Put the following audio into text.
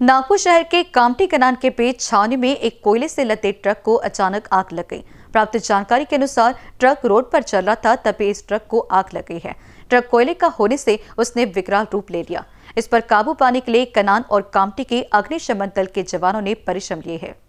नागपुर शहर के कामटी कनान के पेट छावनी में एक कोयले से लते ट्रक को अचानक आग लग गई प्राप्त जानकारी के अनुसार ट्रक रोड पर चल रहा था तभी इस ट्रक को आग लग गई है ट्रक कोयले का होने से उसने विकराल रूप ले लिया इस पर काबू पाने के लिए कनान और कामटी के अग्निशमन दल के जवानों ने परिश्रम लिए हैं